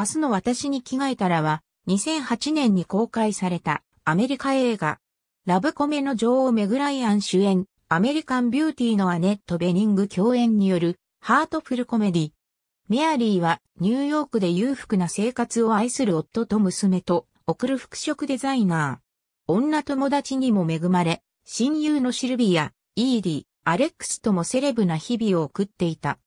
明日の私に着替えたらは、2008年に公開されたアメリカ映画。ラブコメの女王メグライアン主演、アメリカンビューティーのアネット・ベニング共演によるハートフルコメディ。メアリーはニューヨークで裕福な生活を愛する夫と娘と送る服飾デザイナー。女友達にも恵まれ、親友のシルビア、イーディ、アレックスともセレブな日々を送っていた。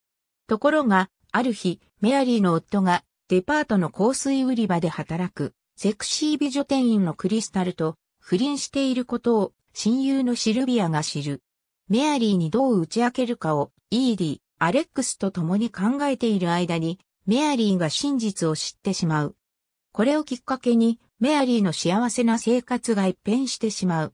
ところが、ある日、メアリーの夫がデパートの香水売り場で働く、セクシー美女店員のクリスタルと不倫していることを親友のシルビアが知る。メアリーにどう打ち明けるかをイーディ、アレックスと共に考えている間にメアリーが真実を知ってしまう。これをきっかけにメアリーの幸せな生活が一変してしまう。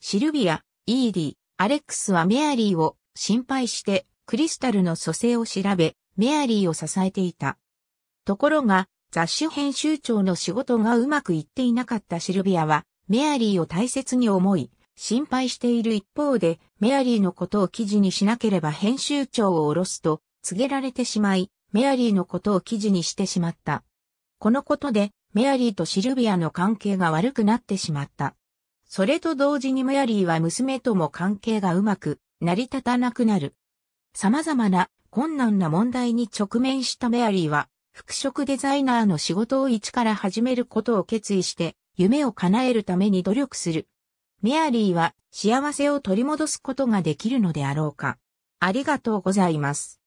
シルビア、イーディ、アレックスはメアリーを心配してクリスタルの蘇生を調べ、メアリーを支えていた。ところが、雑誌編集長の仕事がうまくいっていなかったシルビアは、メアリーを大切に思い、心配している一方で、メアリーのことを記事にしなければ編集長を下ろすと告げられてしまい、メアリーのことを記事にしてしまった。このことで、メアリーとシルビアの関係が悪くなってしまった。それと同時にメアリーは娘とも関係がうまく成り立たなくなる。様々な困難な問題に直面したメアリーは服飾デザイナーの仕事を一から始めることを決意して、夢を叶えるために努力する。メアリーは幸せを取り戻すことができるのであろうか。ありがとうございます。